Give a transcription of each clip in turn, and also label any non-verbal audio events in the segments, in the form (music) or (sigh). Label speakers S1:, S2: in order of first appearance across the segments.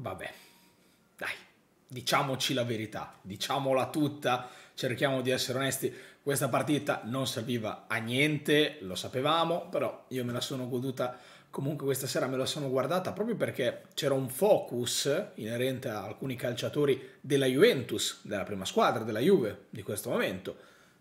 S1: Vabbè, dai, diciamoci la verità, diciamola tutta, cerchiamo di essere onesti. Questa partita non serviva a niente, lo sapevamo, però io me la sono goduta comunque questa sera me la sono guardata proprio perché c'era un focus inerente a alcuni calciatori della Juventus, della prima squadra, della Juve di questo momento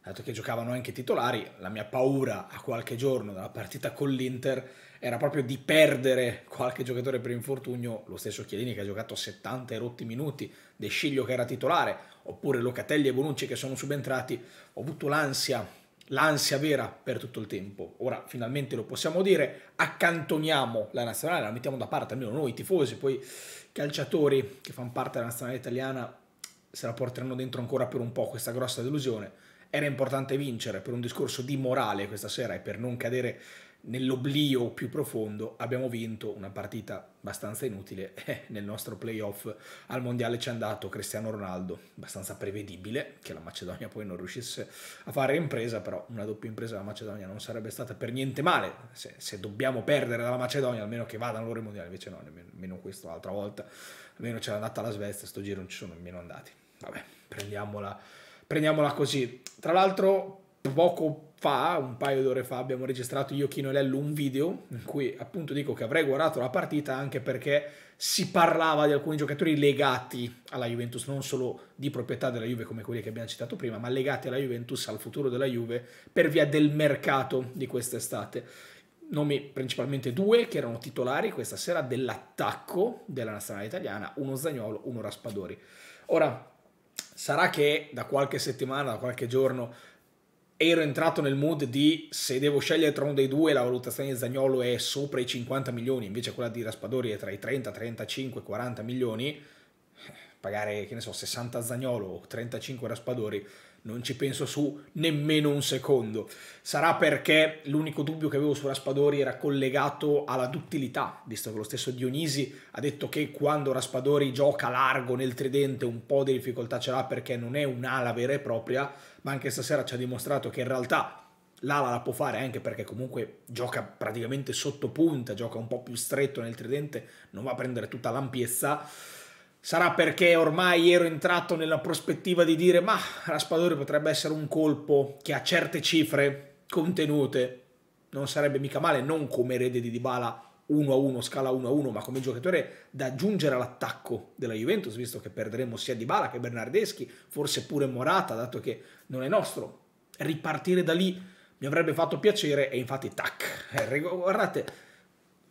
S1: dato che giocavano anche titolari, la mia paura a qualche giorno dalla partita con l'Inter era proprio di perdere qualche giocatore per infortunio, lo stesso Chiellini che ha giocato 70 erotti minuti, De Sciglio che era titolare, oppure Locatelli e Bonucci che sono subentrati, ho avuto l'ansia, l'ansia vera per tutto il tempo. Ora finalmente lo possiamo dire, accantoniamo la nazionale, la mettiamo da parte, almeno noi tifosi, poi i calciatori che fanno parte della nazionale italiana se la porteranno dentro ancora per un po' questa grossa delusione era importante vincere per un discorso di morale questa sera e per non cadere nell'oblio più profondo abbiamo vinto una partita abbastanza inutile eh, nel nostro playoff al mondiale ci è andato Cristiano Ronaldo abbastanza prevedibile che la Macedonia poi non riuscisse a fare impresa però una doppia impresa alla Macedonia non sarebbe stata per niente male se, se dobbiamo perdere dalla Macedonia almeno che vadano loro in mondiale invece no nemmeno, nemmeno questo l'altra volta almeno c'era andata la Svezia sto giro non ci sono nemmeno andati vabbè prendiamola prendiamola così. Tra l'altro, poco fa, un paio d'ore fa, abbiamo registrato io, Chino e Lello un video in cui appunto dico che avrei guardato la partita anche perché si parlava di alcuni giocatori legati alla Juventus, non solo di proprietà della Juve come quelli che abbiamo citato prima, ma legati alla Juventus, al futuro della Juve, per via del mercato di quest'estate nomi principalmente due che erano titolari questa sera dell'attacco della nazionale italiana, uno Zagnolo, uno Raspadori. Ora, Sarà che da qualche settimana, da qualche giorno, ero entrato nel mood di se devo scegliere tra uno dei due la valutazione di Zagnolo è sopra i 50 milioni, invece quella di Raspadori è tra i 30, 35, 40 milioni, pagare, che ne so, 60 Zagnolo o 35 Raspadori non ci penso su nemmeno un secondo. Sarà perché l'unico dubbio che avevo su Raspadori era collegato alla duttilità, visto che lo stesso Dionisi ha detto che quando Raspadori gioca largo nel tridente un po' di difficoltà ce l'ha perché non è un'ala vera e propria, ma anche stasera ci ha dimostrato che in realtà l'ala la può fare anche perché comunque gioca praticamente sotto punta, gioca un po' più stretto nel tridente, non va a prendere tutta l'ampiezza Sarà perché ormai ero entrato nella prospettiva di dire ma Raspadori potrebbe essere un colpo che a certe cifre contenute non sarebbe mica male, non come erede di Dybala 1 a 1, scala 1 a 1, ma come giocatore da aggiungere all'attacco della Juventus, visto che perderemo sia Dybala che Bernardeschi, forse pure Morata, dato che non è nostro. Ripartire da lì mi avrebbe fatto piacere e infatti tac, eh, guardate,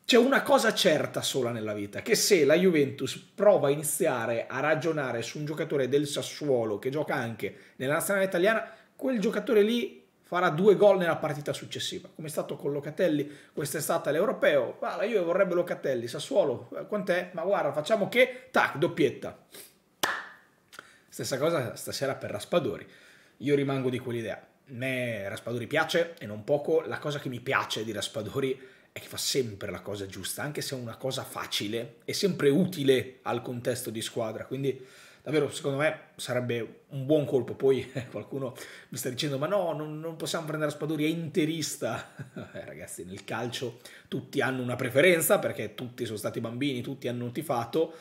S1: c'è una cosa certa sola nella vita, che se la Juventus prova a iniziare a ragionare su un giocatore del Sassuolo che gioca anche nella nazionale italiana, quel giocatore lì farà due gol nella partita successiva, come è stato con Locatelli quest'estate all'Europeo. Guarda, ah, io vorrebbe Locatelli, Sassuolo, eh, quant'è? Ma guarda, facciamo che, tac, doppietta. Stessa cosa stasera per Raspadori. Io rimango di quell'idea. A me Raspadori piace e non poco. La cosa che mi piace di Raspadori è è che fa sempre la cosa giusta, anche se è una cosa facile, è sempre utile al contesto di squadra, quindi davvero secondo me sarebbe un buon colpo. Poi (laughs) eh, qualcuno mi sta dicendo ma no, non, non possiamo prendere Spadori, è interista. (laughs) eh, ragazzi, nel calcio tutti hanno una preferenza perché tutti sono stati bambini, tutti hanno tifato,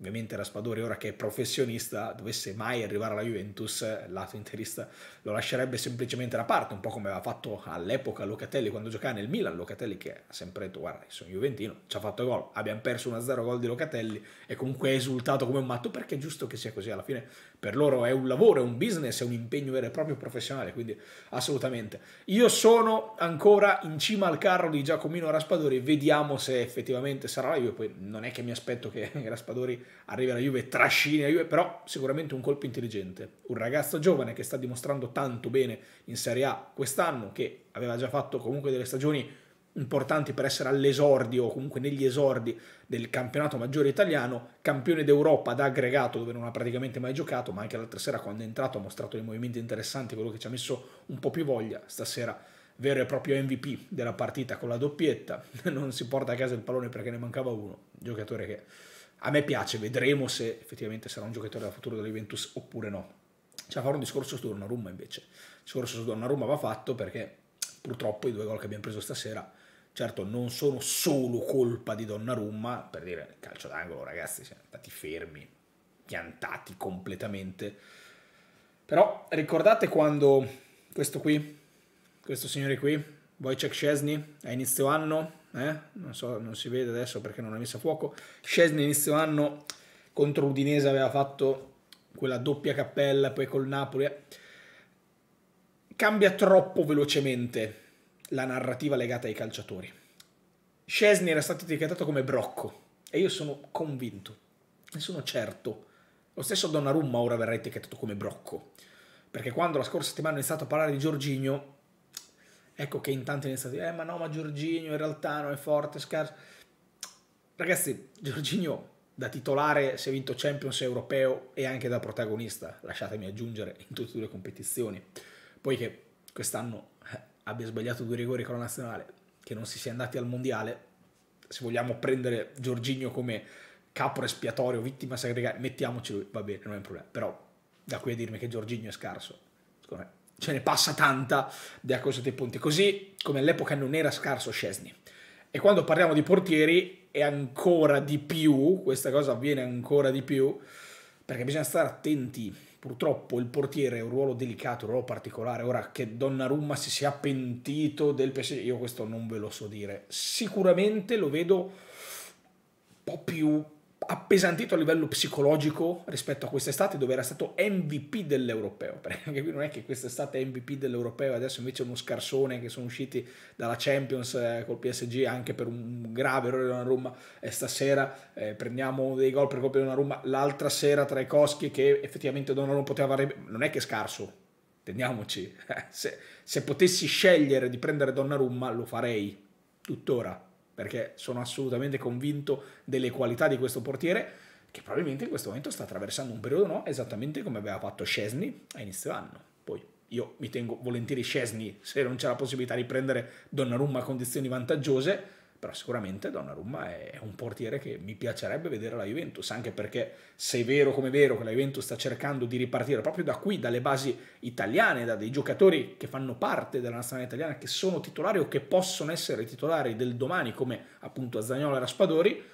S1: ovviamente Raspadori ora che è professionista dovesse mai arrivare alla Juventus lato interista lo lascerebbe semplicemente da parte un po' come aveva fatto all'epoca Locatelli quando giocava nel Milan Locatelli che ha sempre detto guarda sono Juventino ci ha fatto gol abbiamo perso 1-0 gol di Locatelli e comunque è esultato come un matto perché è giusto che sia così alla fine per loro è un lavoro è un business è un impegno vero e proprio professionale quindi assolutamente io sono ancora in cima al carro di Giacomino Raspadori vediamo se effettivamente sarà la Juve poi non è che mi aspetto che (laughs) Raspadori arriva la Juve, trascina la Juve, però sicuramente un colpo intelligente. Un ragazzo giovane che sta dimostrando tanto bene in Serie A quest'anno, che aveva già fatto comunque delle stagioni importanti per essere all'esordio o comunque negli esordi del campionato maggiore italiano, campione d'Europa da aggregato dove non ha praticamente mai giocato, ma anche l'altra sera quando è entrato ha mostrato dei movimenti interessanti, quello che ci ha messo un po' più voglia stasera vero e proprio MVP della partita con la doppietta, (laughs) non si porta a casa il pallone perché ne mancava uno, giocatore che a me piace, vedremo se effettivamente sarà un giocatore del futuro della Juventus oppure no. Cioè fare un discorso su Donnarumma invece. Il discorso su Donnarumma va fatto perché purtroppo i due gol che abbiamo preso stasera, certo non sono solo colpa di Donnarumma, per dire calcio d'angolo ragazzi, siamo stati fermi, piantati completamente. Però ricordate quando questo qui, questo signore qui, Wojciech Szczesny, a inizio anno, eh? non, so, non si vede adesso perché non è messa a fuoco, Scesni inizio anno contro Udinese aveva fatto quella doppia cappella, poi col Napoli, cambia troppo velocemente la narrativa legata ai calciatori. Scesni era stato etichettato come brocco e io sono convinto, ne sono certo. Lo stesso Donnarumma ora verrà etichettato come brocco, perché quando la scorsa settimana è iniziato a parlare di Giorginio Ecco che in tanti iniziano a dire, eh ma no, ma Giorginio in realtà non è forte, scarso. Ragazzi, Giorginio da titolare si è vinto Champions europeo e anche da protagonista, lasciatemi aggiungere, in tutte le competizioni. poiché quest'anno eh, abbia sbagliato due rigori con la nazionale, che non si sia andati al mondiale, se vogliamo prendere Giorginio come capo espiatorio, vittima segregata, lui va bene, non è un problema. Però da qui a dirmi che Giorginio è scarso, secondo me ce ne passa tanta della corsa dei punti, così come all'epoca non era scarso Scesni. E quando parliamo di portieri è ancora di più, questa cosa avviene ancora di più, perché bisogna stare attenti. Purtroppo il portiere è un ruolo delicato, un ruolo particolare. Ora che Donnarumma si sia pentito del PSG, io questo non ve lo so dire. Sicuramente lo vedo un po' più appesantito a livello psicologico rispetto a quest'estate dove era stato MVP dell'europeo (laughs) perché anche qui non è che quest'estate è MVP dell'europeo adesso invece è uno scarsone che sono usciti dalla Champions eh, col PSG anche per un grave errore della Roma e eh, stasera eh, prendiamo dei gol per colpa di Donnarumma l'altra sera tra i Coschi che effettivamente Donnarumma poteva avere non è che è scarso teniamoci, (laughs) eh, se, se potessi scegliere di prendere Donnarumma lo farei tuttora perché sono assolutamente convinto delle qualità di questo portiere che probabilmente in questo momento sta attraversando un periodo no, esattamente come aveva fatto Scesni a inizio anno. Poi io mi tengo volentieri Scesni se non c'è la possibilità di prendere Donnarumma a condizioni vantaggiose, però sicuramente Donnarumma è un portiere che mi piacerebbe vedere la Juventus, anche perché se è vero come è vero che la Juventus sta cercando di ripartire proprio da qui, dalle basi italiane, da dei giocatori che fanno parte della nazionale italiana, che sono titolari o che possono essere titolari del domani, come appunto Zagnolo e Raspadori,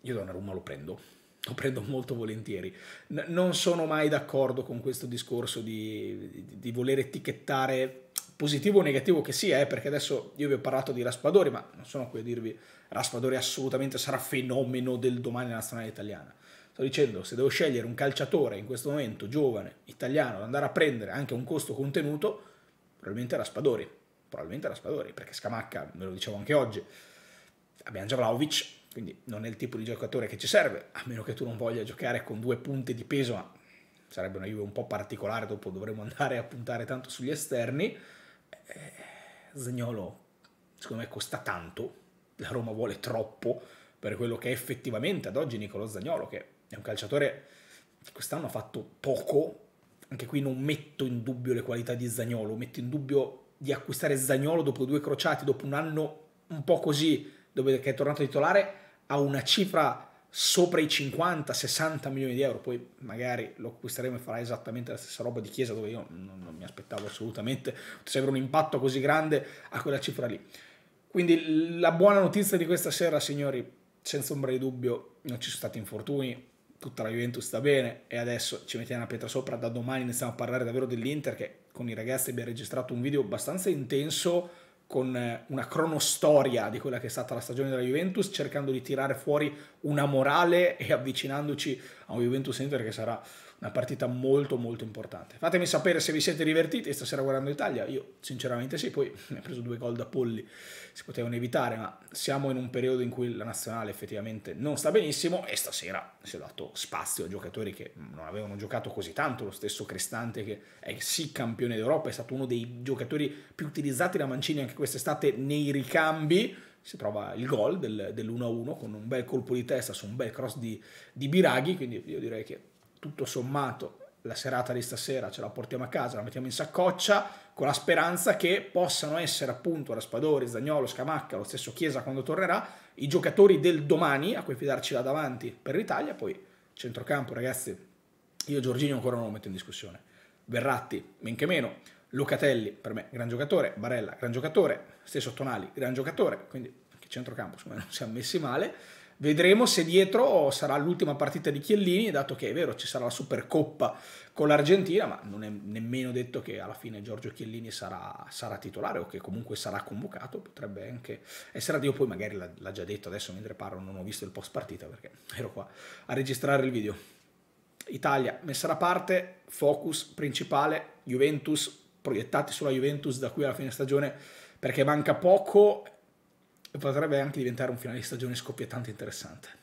S1: io Donnarumma lo prendo. Lo prendo molto volentieri. N non sono mai d'accordo con questo discorso di, di, di voler etichettare positivo o negativo che sia, eh, perché adesso io vi ho parlato di Raspadori, ma non sono qui a dirvi Raspadori assolutamente sarà fenomeno del domani nella nazionale italiana. Sto dicendo, se devo scegliere un calciatore in questo momento giovane, italiano, da andare a prendere anche a un costo contenuto, probabilmente Raspadori, probabilmente Raspadori, perché Scamacca, ve lo dicevo anche oggi, abbiamo già Vlaovic, quindi non è il tipo di giocatore che ci serve, a meno che tu non voglia giocare con due punte di peso, ma sarebbe una Juve un po' particolare, dopo dovremmo andare a puntare tanto sugli esterni, eh, Zagnolo, secondo me, costa tanto, la Roma vuole troppo per quello che è effettivamente ad oggi Nicolo Zagnolo, che è un calciatore che quest'anno ha fatto poco, anche qui non metto in dubbio le qualità di Zagnolo, metto in dubbio di acquistare Zagnolo dopo due crociati, dopo un anno un po' così, dove è tornato titolare, a una cifra sopra i 50-60 milioni di euro, poi magari lo acquisteremo e farà esattamente la stessa roba di Chiesa dove io non, non mi aspettavo assolutamente, sembra un impatto così grande a quella cifra lì. Quindi la buona notizia di questa sera, signori, senza ombra di dubbio, non ci sono stati infortuni, tutta la Juventus sta bene e adesso ci mettiamo una pietra sopra, da domani iniziamo a parlare davvero dell'Inter che con i ragazzi abbiamo registrato un video abbastanza intenso con eh, una cronostoria di quella che è stata la stagione della Juventus, cercando di tirare fuori una morale e avvicinandoci a un Juventus Inter che sarà una partita molto molto importante. Fatemi sapere se vi siete divertiti stasera guardando l'Italia. io sinceramente sì, poi (laughs) mi ha preso due gol da polli, si potevano evitare, ma siamo in un periodo in cui la nazionale effettivamente non sta benissimo e stasera si è dato spazio a giocatori che non avevano giocato così tanto, lo stesso Cristante che è sì campione d'Europa, è stato uno dei giocatori più utilizzati da Mancini anche quest'estate nei ricambi, si trova il gol del, dell'1-1 con un bel colpo di testa su un bel cross di, di Biraghi, quindi io direi che tutto sommato la serata di stasera ce la portiamo a casa, la mettiamo in saccoccia con la speranza che possano essere appunto Raspadori, Zagnolo, Scamacca, lo stesso Chiesa quando tornerà, i giocatori del domani a cui fidarci là davanti per l'Italia, poi centrocampo ragazzi, io Giorginio ancora non lo metto in discussione, Verratti men che meno, Lucatelli, per me gran giocatore, Barella gran giocatore, stesso Tonali gran giocatore, quindi anche centrocampo secondo me non siamo messi male. Vedremo se dietro sarà l'ultima partita di Chiellini, dato che è vero ci sarà la Supercoppa con l'Argentina, ma non è nemmeno detto che alla fine Giorgio Chiellini sarà, sarà titolare o che comunque sarà convocato, potrebbe anche essere addio, poi magari l'ha già detto adesso mentre parlo, non ho visto il post partita perché ero qua a registrare il video. Italia messa da parte, focus principale, Juventus proiettati sulla Juventus da qui alla fine stagione perché manca poco e potrebbe anche diventare un finale di stagione scoppiettante interessante.